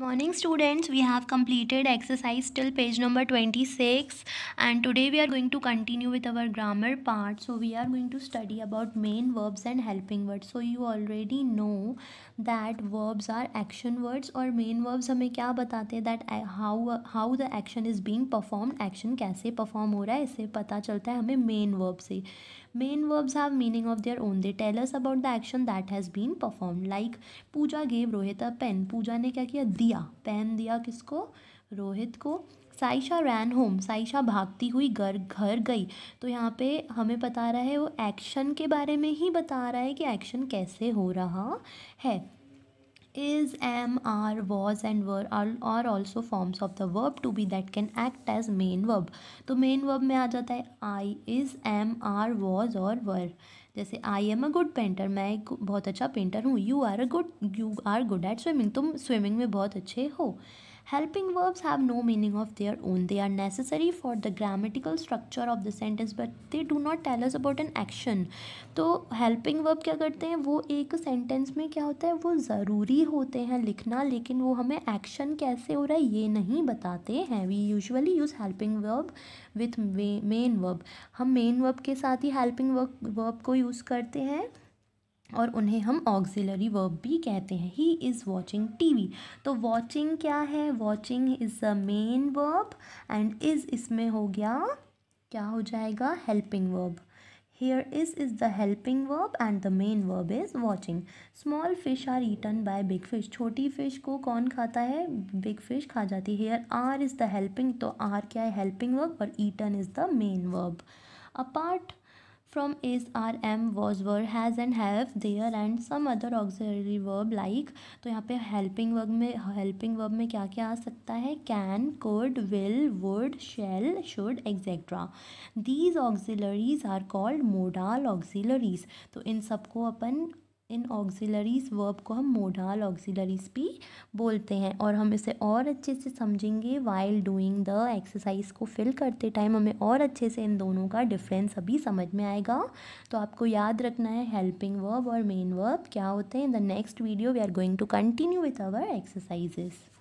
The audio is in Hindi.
morning students we have completed exercise till page number 26 and today we are going to continue with our grammar part so we are going to study about main verbs and helping words so you already know that verbs are action words और main verbs हमें क्या बताते हैं that how how the action is being performed action कैसे perform हो रहा है इससे पता चलता है हमें main verb से main verbs have meaning of their own they tell us about the action that has been perform like Pooja gave Rohit a pen Pooja ने क्या किया दिया पेन दिया किसको रोहित को साइशा रैन होम साइशा भागती हुई घर घर गई तो यहाँ पे हमें बता रहा है वो एक्शन के बारे में ही बता रहा है कि एक्शन कैसे हो रहा है is, am, are, was and were are, are also forms of the verb to be that can act as main verb. तो main verb में आ जाता है I is, am, are, was or were. जैसे I am a good painter मैं एक बहुत अच्छा पेंटर हूँ you are a good you are good at swimming तुम स्विमिंग में बहुत अच्छे हो Helping verbs have no meaning of their own. They are necessary for the grammatical structure of the sentence, but they do not tell us about an action. तो helping verb क्या करते हैं वो एक sentence में क्या होता है वो ज़रूरी होते हैं लिखना लेकिन वो हमें action कैसे हो रहा है ये नहीं बताते हैं We usually use helping verb with main verb. हम main verb के साथ ही helping verb verb को use करते हैं और उन्हें हम ऑग्जिलरी वर्ब भी कहते हैं he is watching T V तो वॉचिंग क्या है watching is the main verb and is इसमें हो गया क्या हो जाएगा helping verb here is is the helping verb and the main verb is watching small fish are eaten by big fish छोटी फिश को कौन खाता है बिग फिश खा जाती है here are is the helping तो आर क्या है हेल्पिंग वर्ब और eaten is the main verb apart from is are am was were has and have there and some other auxiliary verb like तो यहाँ पे helping verb में helping verb में क्या क्या आ सकता है can could will would shall should etc these auxiliaries are called modal auxiliaries तो इन सबको अपन इन ऑक्सिलरीज़ वर्ब को हम मोडाल ऑक्सिलरीज़ भी बोलते हैं और हम इसे और अच्छे से समझेंगे वाइल डूइंग द एक्सरसाइज को फिल करते टाइम हमें और अच्छे से इन दोनों का डिफरेंस अभी समझ में आएगा तो आपको याद रखना है हेल्पिंग वर्ब और मेन वर्ब क्या होते हैं in the next video we are going to continue with our exercises